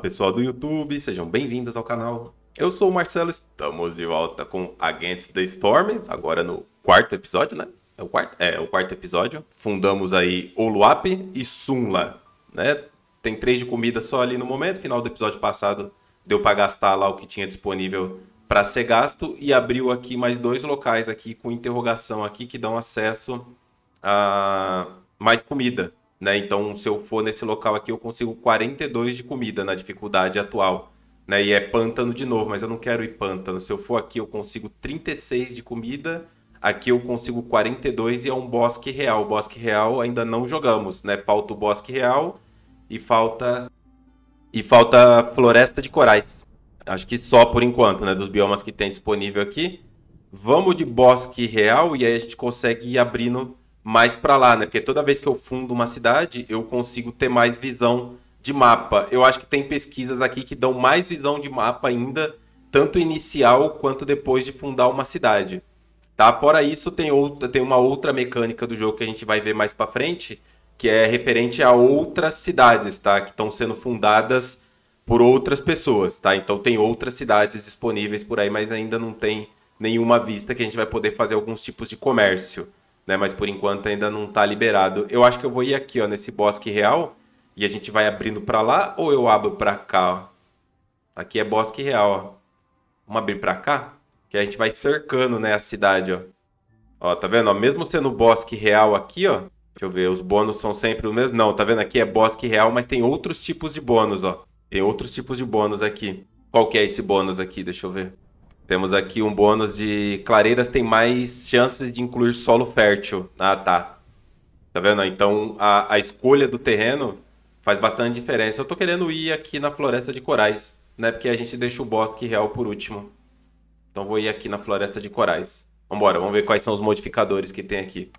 pessoal do YouTube, sejam bem-vindos ao canal. Eu sou o Marcelo, estamos de volta com Agents da Storm, agora no quarto episódio, né? É o quarto, é, o quarto episódio. Fundamos aí Oluap e Sunla, né? Tem três de comida só ali no momento, final do episódio passado deu para gastar lá o que tinha disponível para ser gasto e abriu aqui mais dois locais aqui com interrogação aqui que dão acesso a mais comida, né? Então, se eu for nesse local aqui, eu consigo 42 de comida na dificuldade atual. Né? E é pântano de novo, mas eu não quero ir pântano. Se eu for aqui, eu consigo 36 de comida. Aqui eu consigo 42 e é um bosque real. O bosque real ainda não jogamos, né? Falta o bosque real e falta e falta floresta de corais. Acho que só por enquanto, né, dos biomas que tem disponível aqui. Vamos de bosque real e aí a gente consegue ir abrindo mais para lá, né? Porque toda vez que eu fundo uma cidade, eu consigo ter mais visão de mapa. Eu acho que tem pesquisas aqui que dão mais visão de mapa ainda, tanto inicial quanto depois de fundar uma cidade. Tá? Fora isso, tem, outra, tem uma outra mecânica do jogo que a gente vai ver mais para frente, que é referente a outras cidades, tá? Que estão sendo fundadas por outras pessoas, tá? Então tem outras cidades disponíveis por aí, mas ainda não tem nenhuma vista que a gente vai poder fazer alguns tipos de comércio né? Mas por enquanto ainda não está liberado. Eu acho que eu vou ir aqui, ó, nesse bosque real e a gente vai abrindo para lá ou eu abro para cá, ó. Aqui é bosque real, ó. Vamos abrir para cá, que a gente vai cercando, né, a cidade, ó. Ó, tá vendo? Ó, mesmo sendo bosque real aqui, ó, Deixa eu ver, os bônus são sempre o mesmo. Não, tá vendo aqui é bosque real, mas tem outros tipos de bônus, ó. Tem outros tipos de bônus aqui. Qual que é esse bônus aqui? Deixa eu ver. Temos aqui um bônus de clareiras tem mais chances de incluir solo fértil. Ah, tá. Tá vendo? Então a, a escolha do terreno faz bastante diferença. Eu tô querendo ir aqui na floresta de corais, né? Porque a gente deixa o bosque real por último. Então vou ir aqui na floresta de corais. Vambora, vamos ver quais são os modificadores que tem aqui.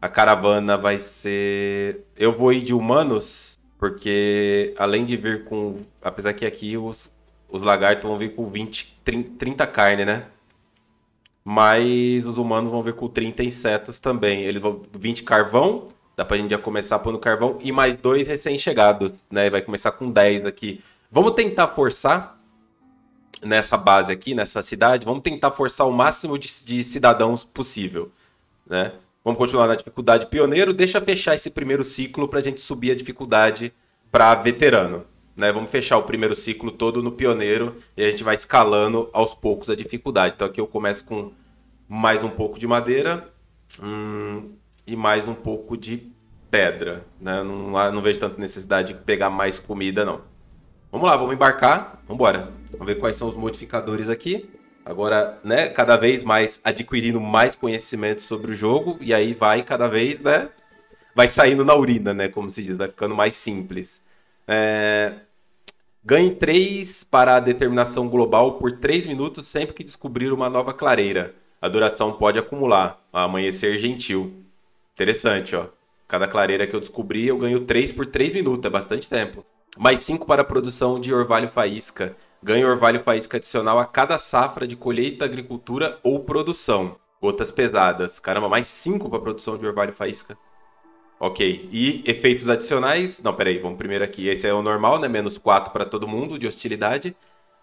A caravana vai ser... Eu vou ir de humanos, porque além de vir com... Apesar que aqui os os lagartos vão vir com 20, 30, 30 carne, né? Mas os humanos vão vir com 30 insetos também. Eles vão 20 carvão, dá pra gente já começar pondo carvão, e mais dois recém-chegados, né? Vai começar com 10 aqui. Vamos tentar forçar nessa base aqui, nessa cidade, vamos tentar forçar o máximo de, de cidadãos possível, né? Vamos continuar na dificuldade pioneiro, deixa fechar esse primeiro ciclo pra gente subir a dificuldade para veterano né? Vamos fechar o primeiro ciclo todo no pioneiro e a gente vai escalando aos poucos a dificuldade. Então aqui eu começo com mais um pouco de madeira hum, e mais um pouco de pedra, né? Não, não vejo tanta necessidade de pegar mais comida, não. Vamos lá, vamos embarcar, vamos embora. Vamos ver quais são os modificadores aqui. Agora, né, cada vez mais adquirindo mais conhecimento sobre o jogo e aí vai cada vez, né, vai saindo na urina, né, como se diz, vai ficando mais simples. É... Ganhe 3 para a determinação global por 3 minutos sempre que descobrir uma nova clareira. A duração pode acumular. Amanhecer gentil. Interessante, ó. Cada clareira que eu descobri, eu ganho 3 por 3 minutos. É bastante tempo. Mais 5 para a produção de orvalho faísca. Ganhe orvalho faísca adicional a cada safra de colheita, agricultura ou produção. Gotas pesadas. Caramba, mais 5 para a produção de orvalho faísca. Ok. E efeitos adicionais. Não, peraí, vamos primeiro aqui. Esse é o normal, né? Menos 4 para todo mundo de hostilidade.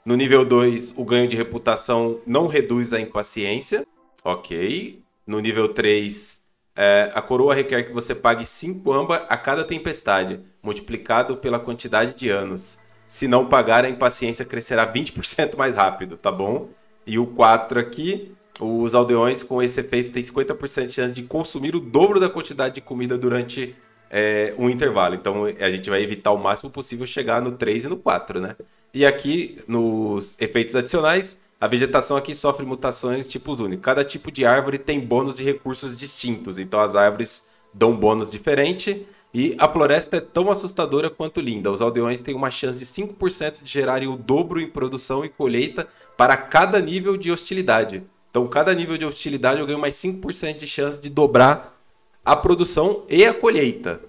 No nível 2, o ganho de reputação não reduz a impaciência. Ok. No nível 3, é, a coroa requer que você pague 5 amba a cada tempestade, multiplicado pela quantidade de anos. Se não pagar, a impaciência crescerá 20% mais rápido, tá bom? E o 4 aqui, os aldeões com esse efeito têm 50% de chance de consumir o dobro da quantidade de comida durante é, um intervalo. Então a gente vai evitar o máximo possível chegar no 3 e no 4, né? E aqui, nos efeitos adicionais, a vegetação aqui sofre mutações tipos únicos. Cada tipo de árvore tem bônus de recursos distintos, então as árvores dão bônus diferente. E a floresta é tão assustadora quanto linda. Os aldeões têm uma chance de 5% de gerarem o dobro em produção e colheita para cada nível de hostilidade. Então, cada nível de hostilidade eu ganho mais 5% de chance de dobrar a produção e a colheita.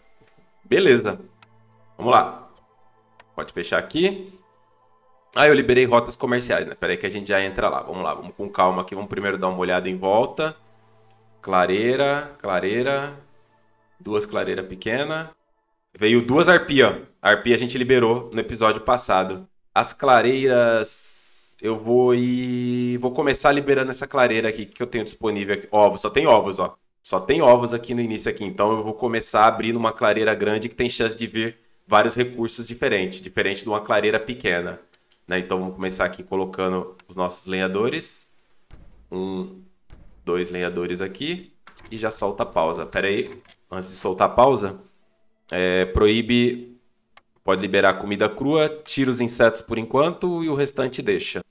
Beleza. Vamos lá. Pode fechar aqui. Ah, eu liberei rotas comerciais, né? Pera aí que a gente já entra lá. Vamos lá, vamos com calma aqui. Vamos primeiro dar uma olhada em volta. Clareira, clareira. Duas clareiras pequenas. Veio duas arpia. A arpia a gente liberou no episódio passado. As clareiras eu vou e Vou começar liberando essa clareira aqui que eu tenho disponível aqui. Ovos, só tem ovos, ó. Só tem ovos aqui no início aqui. Então eu vou começar abrindo uma clareira grande que tem chance de vir vários recursos diferentes, diferente de uma clareira pequena. Né? Então vamos começar aqui colocando os nossos lenhadores. Um, dois lenhadores aqui. E já solta a pausa. Pera aí, antes de soltar a pausa, é, proíbe. Pode liberar comida crua, tira os insetos por enquanto e o restante deixa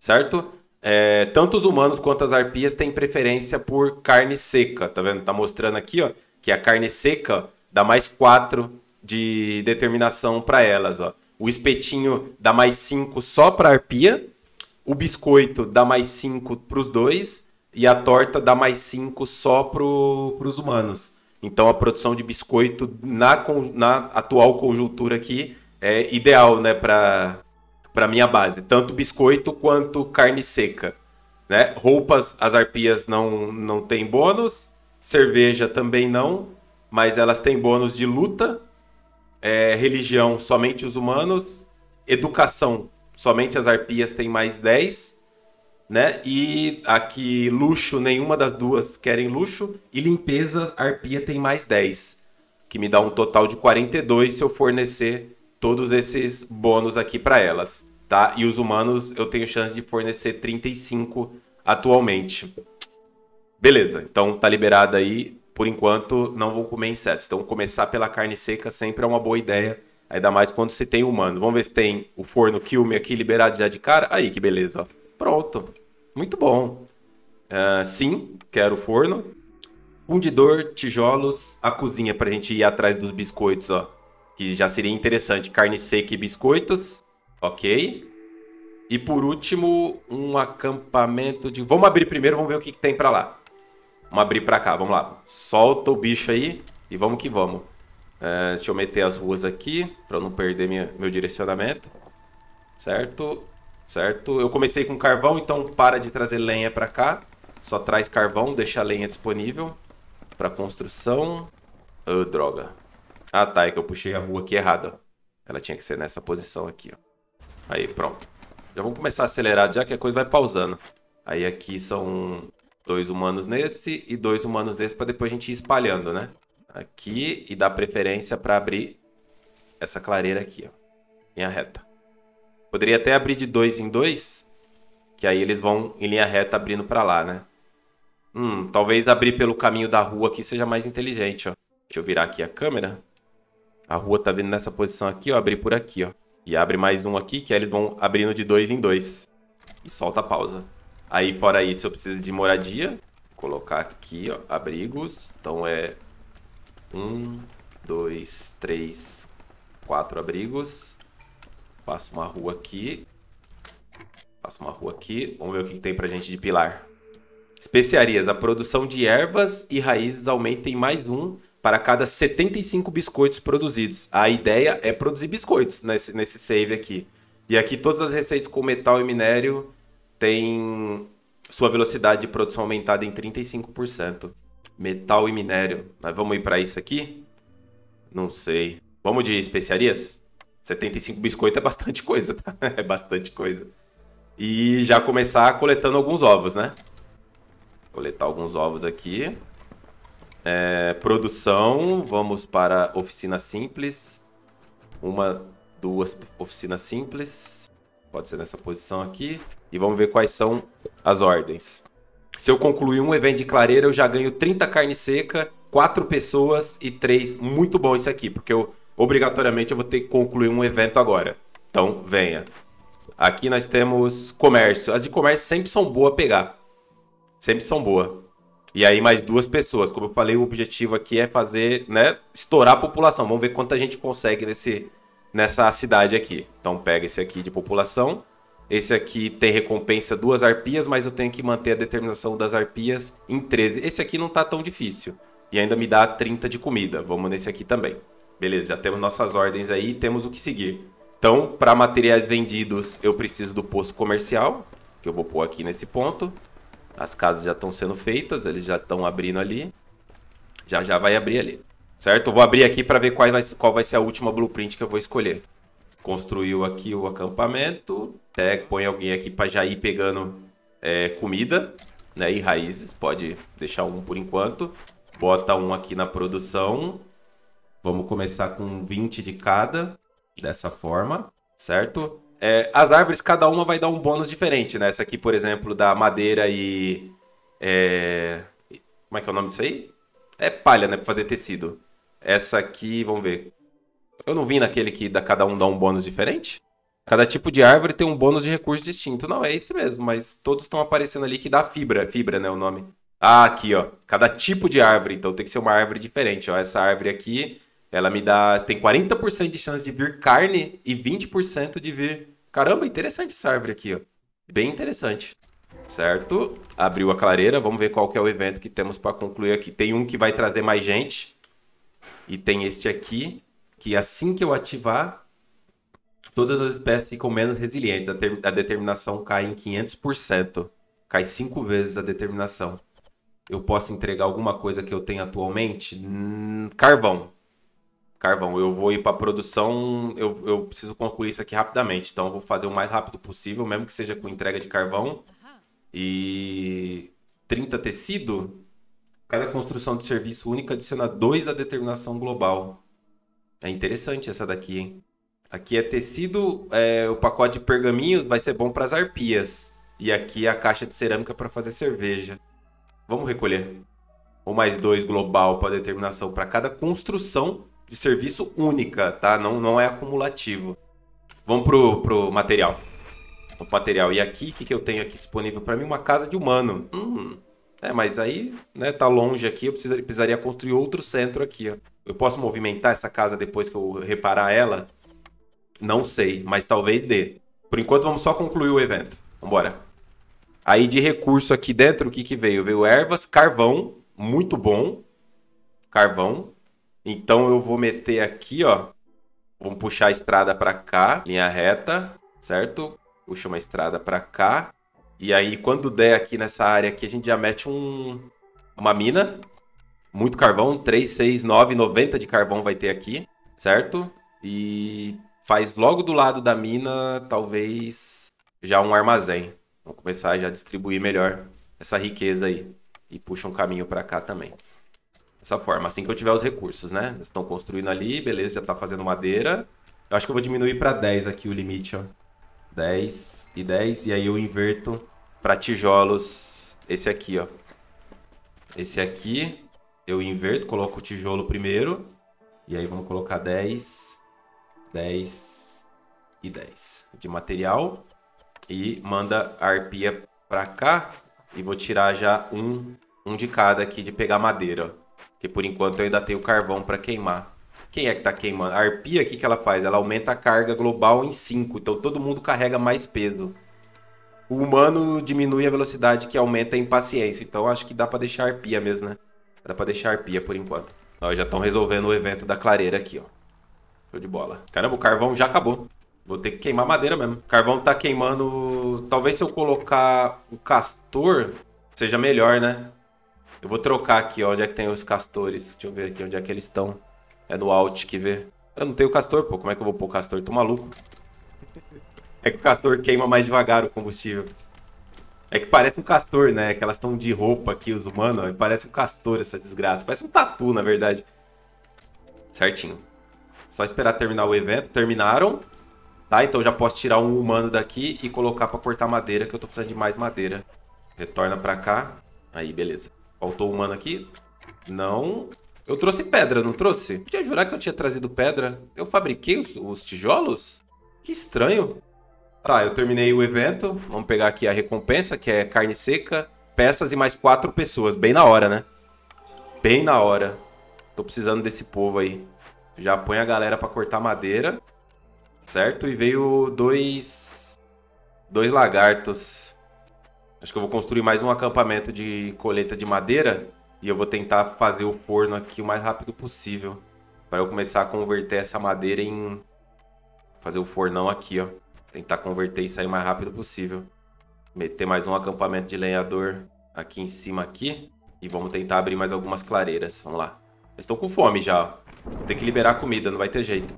certo? É, tanto os humanos quanto as arpias têm preferência por carne seca, tá vendo? Tá mostrando aqui, ó, que a carne seca dá mais 4 de determinação para elas, ó. O espetinho dá mais 5 só para arpia, o biscoito dá mais 5 para os dois e a torta dá mais 5 só para os humanos. Então a produção de biscoito na, na atual conjuntura aqui é ideal, né, para para minha base, tanto biscoito quanto carne seca, né? Roupas, as arpias não não têm bônus, cerveja também não, mas elas têm bônus de luta, é, religião somente os humanos, educação somente as arpias têm mais 10, né? E aqui luxo, nenhuma das duas querem luxo e limpeza, arpia tem mais 10, que me dá um total de 42 se eu fornecer todos esses bônus aqui para elas, tá? E os humanos eu tenho chance de fornecer 35 atualmente. Beleza, então tá liberado aí. Por enquanto, não vou comer insetos. Então, começar pela carne seca sempre é uma boa ideia. Ainda mais quando se tem humano. Vamos ver se tem o forno Kilme aqui liberado já de cara. Aí, que beleza. Pronto. Muito bom. Uh, sim, quero o forno. Fundidor, tijolos, a cozinha pra gente ir atrás dos biscoitos, ó que já seria interessante, carne seca e biscoitos, ok. E por último, um acampamento de... Vamos abrir primeiro, vamos ver o que, que tem pra lá. Vamos abrir pra cá, vamos lá. Solta o bicho aí e vamos que vamos. Uh, deixa eu meter as ruas aqui, pra eu não perder minha, meu direcionamento. Certo, certo. Eu comecei com carvão, então para de trazer lenha pra cá. Só traz carvão, deixa a lenha disponível pra construção. Oh, droga. Ah, tá. É que eu puxei a rua aqui errada. Ela tinha que ser nessa posição aqui, ó. Aí, pronto. Já vamos começar acelerado já que a coisa vai pausando. Aí aqui são dois humanos nesse e dois humanos nesse para depois a gente ir espalhando, né? Aqui e dar preferência para abrir essa clareira aqui, ó. Linha reta. Poderia até abrir de dois em dois, que aí eles vão em linha reta abrindo para lá, né? Hum, talvez abrir pelo caminho da rua aqui seja mais inteligente, ó. Deixa eu virar aqui a câmera a rua tá vindo nessa posição aqui, ó. Abrir por aqui, ó. E abre mais um aqui, que aí eles vão abrindo de dois em dois. E solta a pausa. Aí, fora isso, eu preciso de moradia. colocar aqui, ó. Abrigos. Então é... Um, dois, três, quatro abrigos. Passo uma rua aqui. Passo uma rua aqui. Vamos ver o que, que tem pra gente de pilar. Especiarias. A produção de ervas e raízes aumenta em mais um para cada 75 biscoitos produzidos. A ideia é produzir biscoitos nesse, nesse save aqui. E aqui todas as receitas com metal e minério têm sua velocidade de produção aumentada em 35%. Metal e minério. Mas vamos ir para isso aqui? Não sei. Vamos de especiarias? 75 biscoitos é bastante coisa, tá? É bastante coisa. E já começar coletando alguns ovos, né? Coletar alguns ovos aqui. É, produção, vamos para oficina simples. Uma, duas oficinas simples. Pode ser nessa posição aqui. E vamos ver quais são as ordens. Se eu concluir um evento de clareira, eu já ganho 30 carne seca, 4 pessoas e 3. Muito bom isso aqui, porque eu obrigatoriamente eu vou ter que concluir um evento agora. Então, venha. Aqui nós temos comércio. As de comércio sempre são boas a pegar. Sempre são boas. E aí mais duas pessoas. Como eu falei, o objetivo aqui é fazer, né, estourar a população. Vamos ver quanta gente consegue nesse, nessa cidade aqui. Então pega esse aqui de população. Esse aqui tem recompensa duas arpias, mas eu tenho que manter a determinação das arpias em 13. Esse aqui não tá tão difícil. E ainda me dá 30 de comida. Vamos nesse aqui também. Beleza, já temos nossas ordens aí e temos o que seguir. Então, para materiais vendidos, eu preciso do posto comercial, que eu vou pôr aqui nesse ponto. As casas já estão sendo feitas, eles já estão abrindo ali. Já já vai abrir ali. Certo? Eu vou abrir aqui para ver qual vai, qual vai ser a última blueprint que eu vou escolher. Construiu aqui o acampamento. Até põe alguém aqui para já ir pegando é, comida né, e raízes. Pode deixar um por enquanto. Bota um aqui na produção. Vamos começar com 20 de cada, dessa forma, certo? É, as árvores, cada uma vai dar um bônus diferente, né? Essa aqui, por exemplo, da madeira e. É... Como é que é o nome disso aí? É palha, né? Pra fazer tecido. Essa aqui, vamos ver. Eu não vi naquele que dá, cada um dá um bônus diferente? Cada tipo de árvore tem um bônus de recurso distinto. Não, é esse mesmo, mas todos estão aparecendo ali que dá fibra. Fibra, né? O nome. Ah, aqui, ó. Cada tipo de árvore. Então tem que ser uma árvore diferente, ó. Essa árvore aqui ela me dá. Tem 40% de chance de vir carne e 20% de vir. Caramba, interessante essa árvore aqui, ó. Bem interessante. Certo? Abriu a clareira. Vamos ver qual que é o evento que temos para concluir aqui. Tem um que vai trazer mais gente. E tem este aqui. Que assim que eu ativar, todas as espécies ficam menos resilientes. A, a determinação cai em 500%. Cai cinco vezes a determinação. Eu posso entregar alguma coisa que eu tenho atualmente? Hum, carvão. Carvão, eu vou ir para produção, eu, eu preciso concluir isso aqui rapidamente, então eu vou fazer o mais rápido possível, mesmo que seja com entrega de carvão. E 30 tecido, cada construção de serviço única adiciona 2 à determinação global. É interessante essa daqui, hein? Aqui é tecido, é, o pacote de pergaminhos vai ser bom para as arpias. E aqui é a caixa de cerâmica para fazer cerveja. Vamos recolher. Ou mais dois global para determinação para cada construção de serviço única, tá? Não, não é acumulativo. Vamos pro, pro material. O material. E aqui, o que, que eu tenho aqui disponível para mim? Uma casa de humano. Hum. É, mas aí, né, tá longe aqui, eu precisaria, precisaria construir outro centro aqui, ó. Eu posso movimentar essa casa depois que eu reparar ela? Não sei, mas talvez dê. Por enquanto, vamos só concluir o evento. Vambora. Aí, de recurso aqui dentro, o que que veio? Veio ervas, carvão, muito bom. Carvão. Então eu vou meter aqui, ó. Vamos puxar a estrada para cá, linha reta, certo? Puxa uma estrada para cá. E aí, quando der aqui nessa área aqui, a gente já mete um, uma mina. Muito carvão, 3, 6, 9, 90 de carvão vai ter aqui, certo? E faz logo do lado da mina, talvez, já um armazém. Vamos começar já a distribuir melhor essa riqueza aí. E puxa um caminho para cá também dessa forma, assim que eu tiver os recursos, né? Eles estão construindo ali, beleza, já tá fazendo madeira. Eu acho que eu vou diminuir para 10 aqui o limite, ó. 10 e 10, e aí eu inverto para tijolos esse aqui, ó. Esse aqui eu inverto, coloco o tijolo primeiro, e aí vamos colocar 10, 10 e 10 de material. E manda a arpia para cá, e vou tirar já um, um de cada aqui de pegar madeira, ó. Que por enquanto eu ainda tenho carvão para queimar. Quem é que está queimando? A arpia, o que, que ela faz? Ela aumenta a carga global em 5. Então todo mundo carrega mais peso. O humano diminui a velocidade que aumenta a impaciência. Então acho que dá para deixar a arpia mesmo, né? Dá para deixar a arpia por enquanto. Ó, já estão resolvendo o evento da clareira aqui, ó. Show de bola. Caramba, o carvão já acabou. Vou ter que queimar madeira mesmo. O carvão tá queimando... Talvez se eu colocar o castor, seja melhor, né? Eu vou trocar aqui, ó, onde é que tem os castores. Deixa eu ver aqui onde é que eles estão. É no alt que vê. Eu não tenho castor, pô. Como é que eu vou pôr castor? Tô maluco. é que o castor queima mais devagar o combustível. É que parece um castor, né? Que elas estão de roupa aqui, os humanos. Ó, parece um castor essa desgraça. Parece um tatu, na verdade. Certinho. Só esperar terminar o evento. Terminaram. Tá, então já posso tirar um humano daqui e colocar pra cortar madeira, que eu tô precisando de mais madeira. Retorna pra cá. Aí, beleza. Faltou humano aqui. Não. Eu trouxe pedra, não trouxe? Podia jurar que eu tinha trazido pedra. Eu fabriquei os, os tijolos? Que estranho. Tá, eu terminei o evento. Vamos pegar aqui a recompensa, que é carne seca, peças e mais quatro pessoas. Bem na hora, né? Bem na hora. Tô precisando desse povo aí. Já põe a galera pra cortar madeira. Certo? E veio dois... Dois lagartos. Acho que eu vou construir mais um acampamento de colheita de madeira e eu vou tentar fazer o forno aqui o mais rápido possível. para eu começar a converter essa madeira em... Fazer o fornão aqui, ó. Tentar converter isso aí o mais rápido possível. Meter mais um acampamento de lenhador aqui em cima aqui. E vamos tentar abrir mais algumas clareiras. Vamos lá. Eu estou com fome já, ó. Vou ter que liberar comida, não vai ter jeito.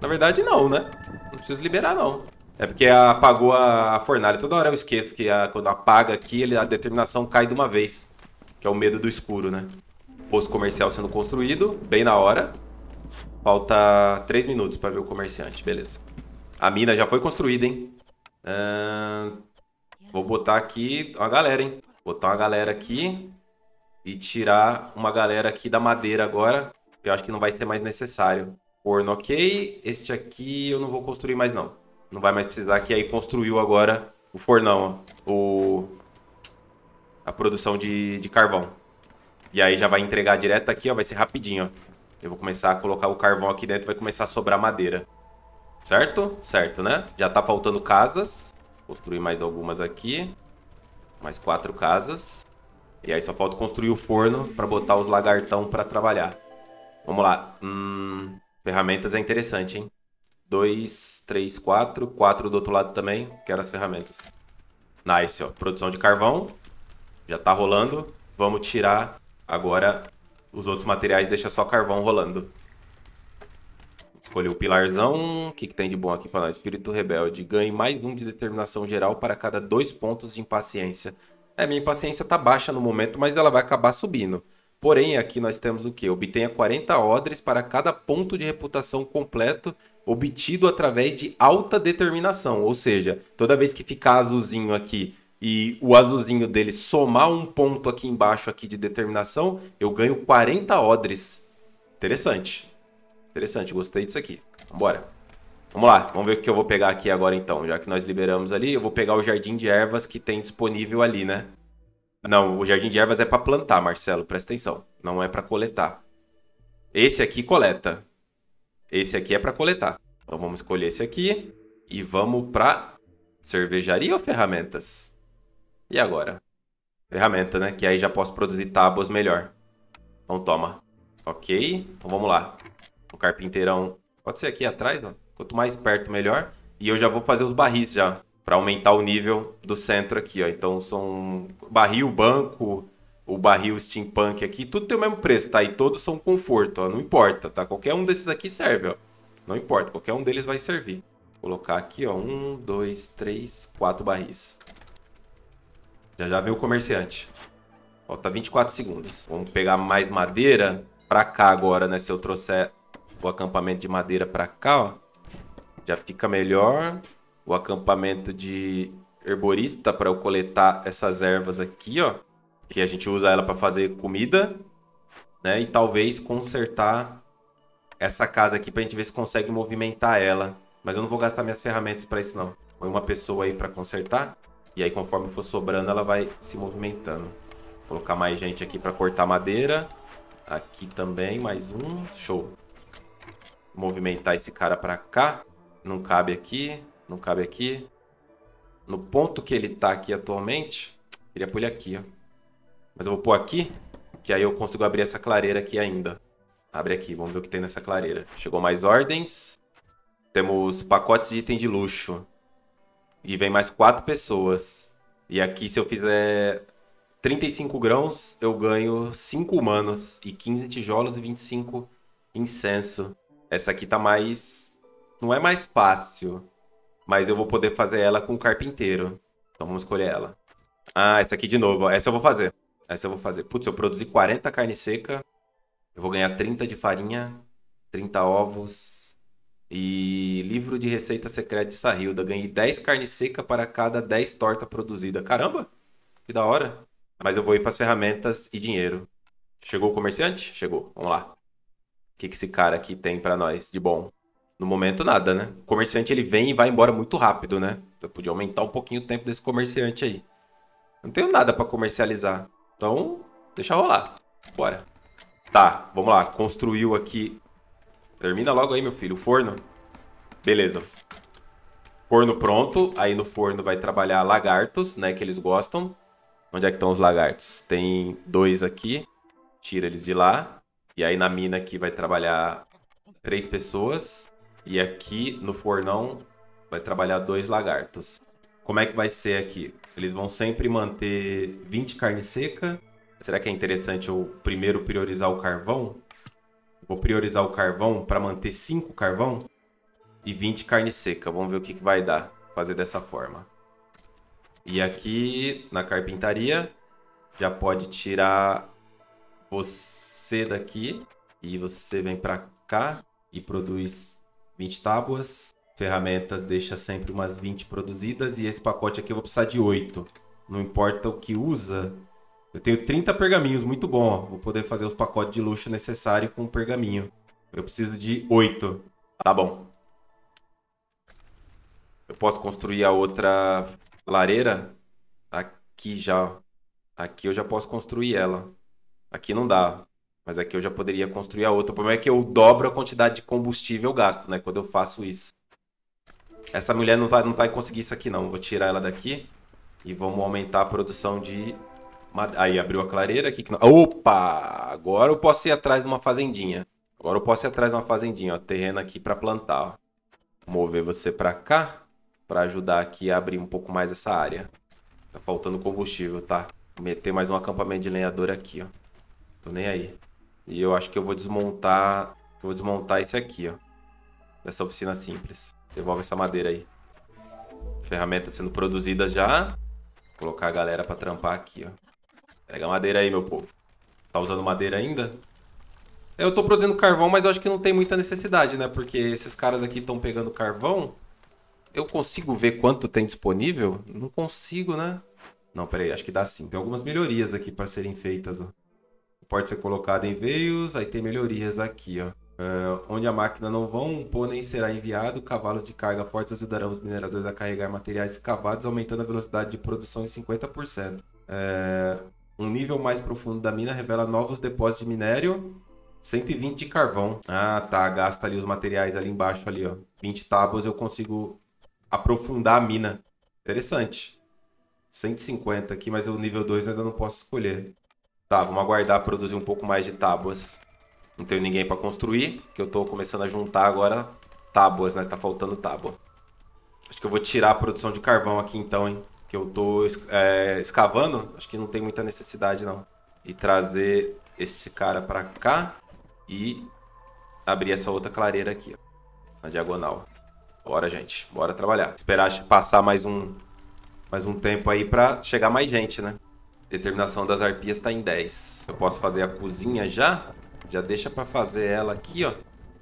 Na verdade, não, né? Não preciso liberar, não. É porque apagou a fornalha. Toda hora eu esqueço que a, quando apaga aqui, ele, a determinação cai de uma vez. Que é o medo do escuro, né? Posto comercial sendo construído, bem na hora. Falta 3 minutos para ver o comerciante, beleza. A mina já foi construída, hein? Uh, vou botar aqui uma galera, hein? Botar uma galera aqui e tirar uma galera aqui da madeira agora. Eu acho que não vai ser mais necessário. Forno ok. Este aqui eu não vou construir mais, não. Não vai mais precisar, que aí construiu agora o fornão, o... a produção de, de carvão. E aí já vai entregar direto aqui, ó, vai ser rapidinho, ó. Eu vou começar a colocar o carvão aqui dentro, vai começar a sobrar madeira. Certo? Certo, né? Já tá faltando casas. Construir mais algumas aqui. Mais quatro casas. E aí só falta construir o forno para botar os lagartão para trabalhar. Vamos lá. Hum, ferramentas é interessante, hein? 2, 3, 4. 4 do outro lado também. Quero as ferramentas. Nice, ó. Produção de carvão. Já tá rolando. Vamos tirar agora os outros materiais. Deixa só carvão rolando. Escolhi o pilarzão. O que, que tem de bom aqui para nós? Espírito rebelde. Ganhe mais um de determinação geral para cada dois pontos de impaciência. É, minha impaciência tá baixa no momento, mas ela vai acabar subindo. Porém, aqui nós temos o que? Obtenha 40 odres para cada ponto de reputação completo obtido através de alta determinação, ou seja, toda vez que ficar azulzinho aqui e o azulzinho dele somar um ponto aqui embaixo aqui de determinação, eu ganho 40 odres. Interessante. Interessante, gostei disso aqui. Vambora. Vamos lá, vamos ver o que eu vou pegar aqui agora então, já que nós liberamos ali. Eu vou pegar o jardim de ervas que tem disponível ali, né? Não, o jardim de ervas é para plantar, Marcelo, presta atenção. Não é para coletar. Esse aqui coleta. Esse aqui é para coletar. Então vamos escolher esse aqui e vamos para cervejaria ou ferramentas? E agora? Ferramenta, né? Que aí já posso produzir tábuas melhor. Então toma. Ok. Então vamos lá. O carpinteirão pode ser aqui atrás, ó. Quanto mais perto, melhor. E eu já vou fazer os barris já, para aumentar o nível do centro aqui, ó. Então são barril, banco, o barril steampunk aqui, tudo tem o mesmo preço, tá? E todos são conforto, ó, não importa, tá? Qualquer um desses aqui serve, ó. Não importa, qualquer um deles vai servir. Vou colocar aqui, ó, um, dois, três, quatro barris. Já já vem o comerciante. Falta 24 segundos. Vamos pegar mais madeira pra cá agora, né? Se eu trouxer o acampamento de madeira pra cá, ó, já fica melhor. O acampamento de herborista para eu coletar essas ervas aqui, ó que a gente usa ela para fazer comida, né? E talvez consertar essa casa aqui pra gente ver se consegue movimentar ela. Mas eu não vou gastar minhas ferramentas para isso não. Põe uma pessoa aí para consertar e aí conforme for sobrando ela vai se movimentando. Vou colocar mais gente aqui para cortar madeira. Aqui também mais um, show. movimentar esse cara para cá. Não cabe aqui, não cabe aqui. No ponto que ele tá aqui atualmente, queria pôr ele aqui, ó. Mas eu vou pôr aqui, que aí eu consigo abrir essa clareira aqui ainda. Abre aqui, vamos ver o que tem nessa clareira. Chegou mais ordens. Temos pacotes de item de luxo. E vem mais quatro pessoas. E aqui, se eu fizer 35 grãos, eu ganho 5 humanos e 15 tijolos e 25 incenso. Essa aqui tá mais... Não é mais fácil, mas eu vou poder fazer ela com o carpinteiro. Então vamos escolher ela. Ah, essa aqui de novo. Essa eu vou fazer. Aí você vai fazer, putz, se eu produzir 40 carne seca, eu vou ganhar 30 de farinha, 30 ovos e livro de receita secreta de Sarrilda. Ganhei 10 carne seca para cada 10 torta produzida. Caramba, que da hora. Mas eu vou ir para as ferramentas e dinheiro. Chegou o comerciante? Chegou, vamos lá. O que, que esse cara aqui tem para nós de bom? No momento, nada, né? O comerciante ele vem e vai embora muito rápido, né? Eu podia aumentar um pouquinho o tempo desse comerciante aí. Não tenho nada para comercializar. Então, deixa rolar. Bora. Tá, vamos lá. Construiu aqui. Termina logo aí, meu filho. O forno. Beleza. Forno pronto. Aí no forno vai trabalhar lagartos, né? Que eles gostam. Onde é que estão os lagartos? Tem dois aqui. Tira eles de lá. E aí na mina aqui vai trabalhar três pessoas. E aqui no fornão vai trabalhar dois lagartos como é que vai ser aqui? Eles vão sempre manter 20 carne seca? Será que é interessante eu primeiro priorizar o carvão? Vou priorizar o carvão para manter 5 carvão e 20 carne seca. Vamos ver o que, que vai dar fazer dessa forma. E aqui na carpintaria já pode tirar você daqui e você vem para cá e produz 20 tábuas ferramentas deixa sempre umas 20 produzidas e esse pacote aqui eu vou precisar de 8. Não importa o que usa. Eu tenho 30 pergaminhos, muito bom. Vou poder fazer os pacotes de luxo necessário com o pergaminho. Eu preciso de 8. Tá bom. Eu posso construir a outra lareira aqui já. Aqui eu já posso construir ela. Aqui não dá. Mas aqui eu já poderia construir a outra. O problema é que eu dobro a quantidade de combustível gasto, né? Quando eu faço isso. Essa mulher não tá, não tá conseguindo isso aqui, não. Vou tirar ela daqui. E vamos aumentar a produção de... Aí, abriu a clareira aqui. Que não... Opa! Agora eu posso ir atrás de uma fazendinha. Agora eu posso ir atrás de uma fazendinha, ó. Terreno aqui pra plantar, ó. Mover você pra cá. Pra ajudar aqui a abrir um pouco mais essa área. Tá faltando combustível, tá? meter mais um acampamento de lenhador aqui, ó. Tô nem aí. E eu acho que eu vou desmontar... Eu vou desmontar esse aqui, ó. Essa oficina simples. Devolve essa madeira aí. ferramenta sendo produzida já. Vou colocar a galera pra trampar aqui, ó. Pega a madeira aí, meu povo. Tá usando madeira ainda? Eu tô produzindo carvão, mas eu acho que não tem muita necessidade, né? Porque esses caras aqui estão pegando carvão. Eu consigo ver quanto tem disponível? Não consigo, né? Não, peraí, acho que dá sim. Tem algumas melhorias aqui para serem feitas, ó. Pode ser colocado em veios, aí tem melhorias aqui, ó. Uh, onde a máquina não vão pôr nem será enviado, cavalos de carga fortes ajudarão os mineradores a carregar materiais escavados, aumentando a velocidade de produção em 50%. Uh, é, um nível mais profundo da mina revela novos depósitos de minério, 120 de carvão. Ah, tá, gasta ali os materiais ali embaixo ali, ó. 20 tábuas eu consigo aprofundar a mina. Interessante. 150 aqui, mas o nível 2 eu ainda não posso escolher. Tá, vamos aguardar produzir um pouco mais de tábuas. Não tenho ninguém para construir, que eu tô começando a juntar agora tábuas, né? Tá faltando tábua. Acho que eu vou tirar a produção de carvão aqui então, hein? Que eu tô é, escavando, acho que não tem muita necessidade não. E trazer esse cara para cá e abrir essa outra clareira aqui, ó, na diagonal. Bora, gente. Bora trabalhar. Esperar passar mais um, mais um tempo aí para chegar mais gente, né? Determinação das arpias tá em 10. Eu posso fazer a cozinha já? Já deixa para fazer ela aqui, ó.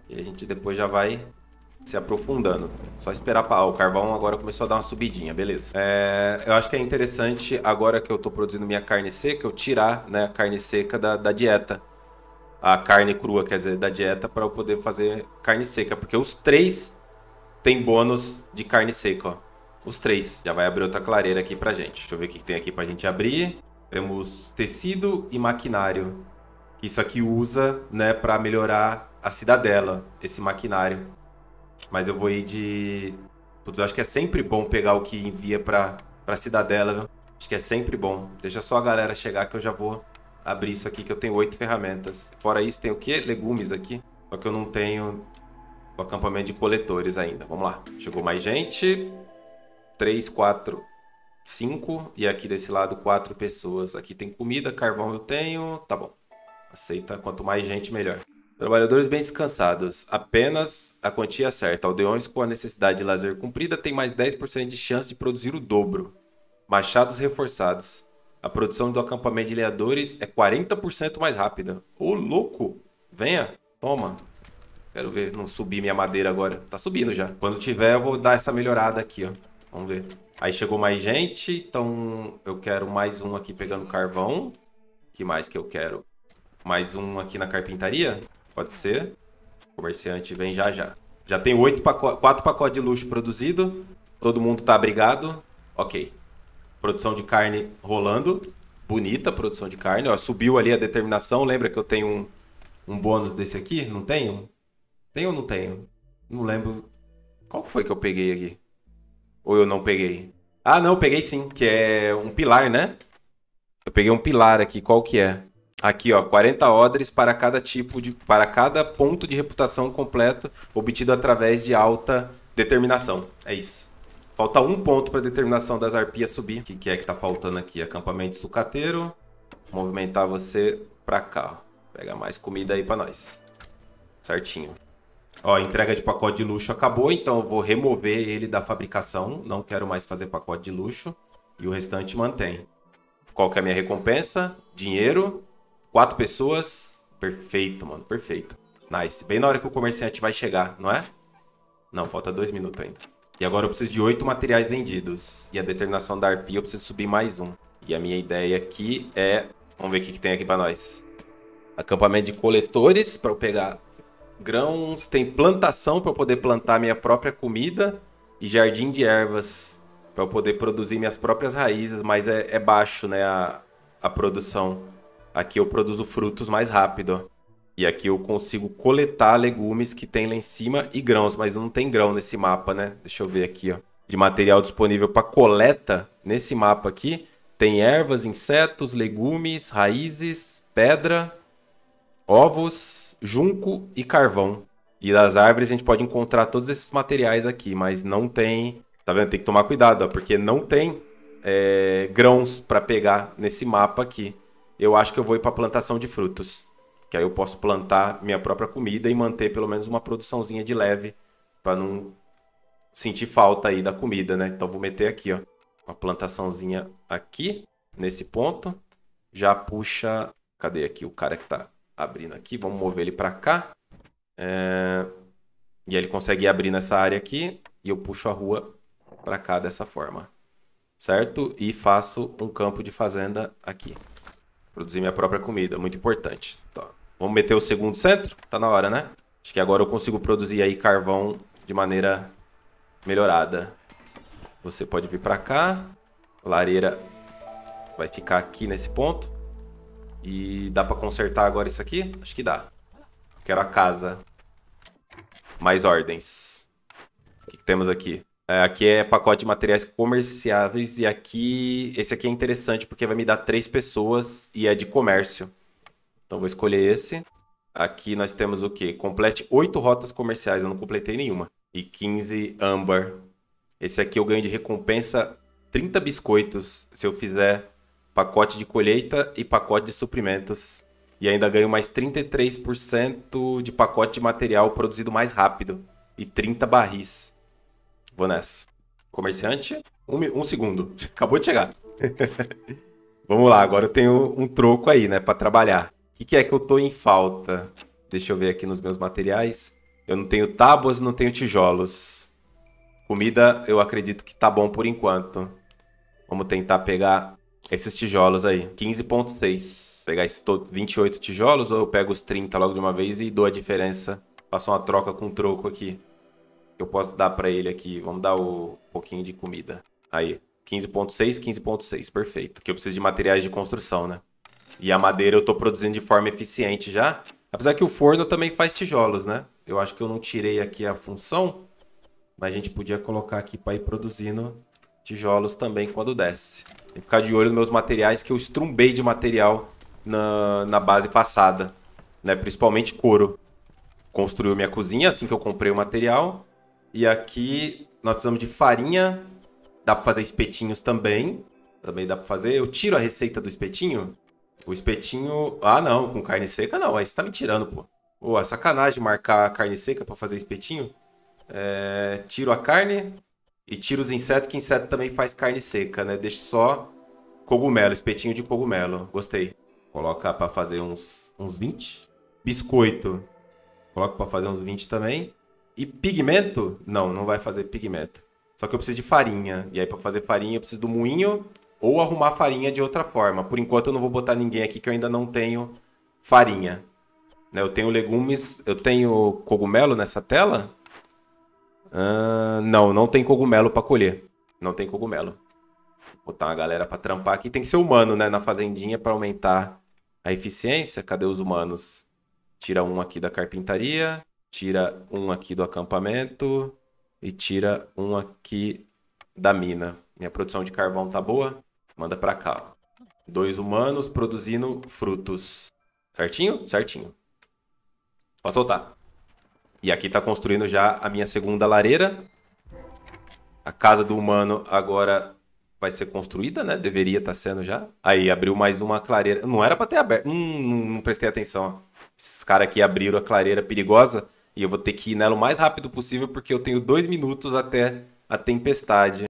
E a gente depois já vai se aprofundando. Só esperar para... Ah, o carvão agora começou a dar uma subidinha, beleza. É, eu acho que é interessante, agora que eu estou produzindo minha carne seca, eu tirar né, a carne seca da, da dieta. A carne crua, quer dizer, da dieta, para eu poder fazer carne seca. Porque os três tem bônus de carne seca, ó. Os três. Já vai abrir outra clareira aqui pra gente. Deixa eu ver o que tem aqui pra gente abrir. Temos tecido e maquinário. Isso aqui usa, né, para melhorar a cidadela, esse maquinário. Mas eu vou ir de. Putz, eu acho que é sempre bom pegar o que envia pra, pra cidadela, viu? Acho que é sempre bom. Deixa só a galera chegar que eu já vou abrir isso aqui, que eu tenho oito ferramentas. Fora isso, tem o quê? Legumes aqui. Só que eu não tenho o acampamento de coletores ainda. Vamos lá. Chegou mais gente. Três, quatro, cinco. E aqui desse lado, quatro pessoas. Aqui tem comida, carvão eu tenho. Tá bom. Aceita quanto mais gente, melhor. Trabalhadores bem descansados. Apenas a quantia certa. Aldeões com a necessidade de lazer cumprida têm mais 10% de chance de produzir o dobro. Machados reforçados. A produção do acampamento de leadores é 40% mais rápida. Ô, oh, louco! Venha, toma. Quero ver, não subir minha madeira agora. Tá subindo já. Quando tiver, eu vou dar essa melhorada aqui, ó. Vamos ver. Aí chegou mais gente, então eu quero mais um aqui pegando carvão. que mais que eu quero? Mais um aqui na carpintaria? Pode ser. O comerciante vem já já. Já tem oito pacotes, quatro pacotes de luxo produzido. Todo mundo tá abrigado. Ok. Produção de carne rolando. Bonita produção de carne. Ó, subiu ali a determinação. Lembra que eu tenho um, um bônus desse aqui? Não tenho? Tenho ou não tenho? Não lembro. Qual que foi que eu peguei aqui? Ou eu não peguei? Ah, não, eu peguei sim, que é um pilar, né? Eu peguei um pilar aqui, qual que é? Aqui, ó, 40 odres para cada tipo de para cada ponto de reputação completo obtido através de alta determinação. É isso. Falta um ponto para determinação das arpias subir. O que, que é que tá faltando aqui? Acampamento sucateiro. Movimentar você para cá. Pega mais comida aí para nós. Certinho. Ó, entrega de pacote de luxo acabou, então eu vou remover ele da fabricação. Não quero mais fazer pacote de luxo. E o restante mantém. Qual que é a minha recompensa? Dinheiro Quatro pessoas. Perfeito, mano. Perfeito. Nice. Bem na hora que o comerciante vai chegar, não é? Não, falta dois minutos ainda. E agora eu preciso de oito materiais vendidos. E a determinação da arpia eu preciso subir mais um. E a minha ideia aqui é... Vamos ver o que, que tem aqui pra nós. Acampamento de coletores para eu pegar grãos. Tem plantação para eu poder plantar minha própria comida. E jardim de ervas para eu poder produzir minhas próprias raízes. Mas é, é baixo, né? A, a produção. Aqui eu produzo frutos mais rápido. E aqui eu consigo coletar legumes que tem lá em cima e grãos, mas não tem grão nesse mapa, né? Deixa eu ver aqui, ó. De material disponível para coleta nesse mapa aqui, tem ervas, insetos, legumes, raízes, pedra, ovos, junco e carvão. E das árvores a gente pode encontrar todos esses materiais aqui, mas não tem... Tá vendo? Tem que tomar cuidado, ó, porque não tem é, grãos para pegar nesse mapa aqui eu acho que eu vou ir para plantação de frutos. Que aí eu posso plantar minha própria comida e manter pelo menos uma produçãozinha de leve para não sentir falta aí da comida, né? Então vou meter aqui, ó, uma plantaçãozinha aqui nesse ponto. Já puxa, cadê aqui o cara que tá abrindo aqui? Vamos mover ele para cá. É... E aí ele consegue abrir nessa área aqui e eu puxo a rua para cá dessa forma, certo? E faço um campo de fazenda aqui. Produzir minha própria comida, muito importante. Tá. Vamos meter o segundo centro? Tá na hora, né? Acho que agora eu consigo produzir aí carvão de maneira melhorada. Você pode vir pra cá. Lareira vai ficar aqui nesse ponto. E dá pra consertar agora isso aqui? Acho que dá. Quero a casa. Mais ordens. O que, que temos aqui? É, aqui é pacote de materiais comerciáveis e aqui esse aqui é interessante porque vai me dar três pessoas e é de comércio. Então vou escolher esse. Aqui nós temos o que? Complete oito rotas comerciais, eu não completei nenhuma. E 15 âmbar. Esse aqui eu ganho de recompensa 30 biscoitos se eu fizer pacote de colheita e pacote de suprimentos. E ainda ganho mais 33% de pacote de material produzido mais rápido e 30 barris. Vou nessa. Comerciante, um, um segundo. Acabou de chegar. Vamos lá, agora eu tenho um troco aí, né, para trabalhar. O que, que, é que eu tô em falta? Deixa eu ver aqui nos meus materiais. Eu não tenho tábuas, não tenho tijolos. Comida, eu acredito que tá bom por enquanto. Vamos tentar pegar esses tijolos aí. 15.6. Pegar esses 28 tijolos ou eu pego os 30 logo de uma vez e dou a diferença. Faço uma troca com troco aqui eu posso dar para ele aqui. Vamos dar o um pouquinho de comida. Aí, 15.6, 15.6, perfeito. Que eu preciso de materiais de construção, né? E a madeira eu estou produzindo de forma eficiente já. Apesar que o forno também faz tijolos, né? Eu acho que eu não tirei aqui a função, mas a gente podia colocar aqui para ir produzindo tijolos também quando desce. Tem que ficar de olho nos meus materiais, que eu estrumbei de material na, na base passada, né? Principalmente couro. Construiu minha cozinha assim que eu comprei o material. E aqui nós precisamos de farinha. Dá para fazer espetinhos também. Também dá para fazer. Eu tiro a receita do espetinho. O espetinho... Ah, não. Com carne seca, não. Aí você tá me tirando, pô. Pô, é sacanagem marcar carne seca para fazer espetinho. É... Tiro a carne e tiro os insetos, que inseto também faz carne seca, né? Deixo só cogumelo, espetinho de cogumelo. Gostei. Coloca para fazer uns, uns 20. Biscoito. Coloco para fazer uns 20 também. E pigmento? Não, não vai fazer pigmento. Só que eu preciso de farinha. E aí, para fazer farinha, eu preciso do moinho ou arrumar farinha de outra forma. Por enquanto, eu não vou botar ninguém aqui que eu ainda não tenho farinha. Né, eu tenho legumes, eu tenho cogumelo nessa tela? Uh, não, não tem cogumelo para colher. Não tem cogumelo. Vou botar uma galera para trampar aqui. Tem que ser humano, né? Na fazendinha para aumentar a eficiência. Cadê os humanos? Tira um aqui da carpintaria. Tira um aqui do acampamento e tira um aqui da mina. Minha produção de carvão tá boa? Manda pra cá. Dois humanos produzindo frutos. Certinho? Certinho. Pode soltar. E aqui tá construindo já a minha segunda lareira. A casa do humano agora vai ser construída, né? Deveria estar tá sendo já. Aí, abriu mais uma clareira. Não era pra ter aberto. Hum, não prestei atenção. Esses caras aqui abriram a clareira perigosa. E eu vou ter que ir nela o mais rápido possível, porque eu tenho dois minutos até a tempestade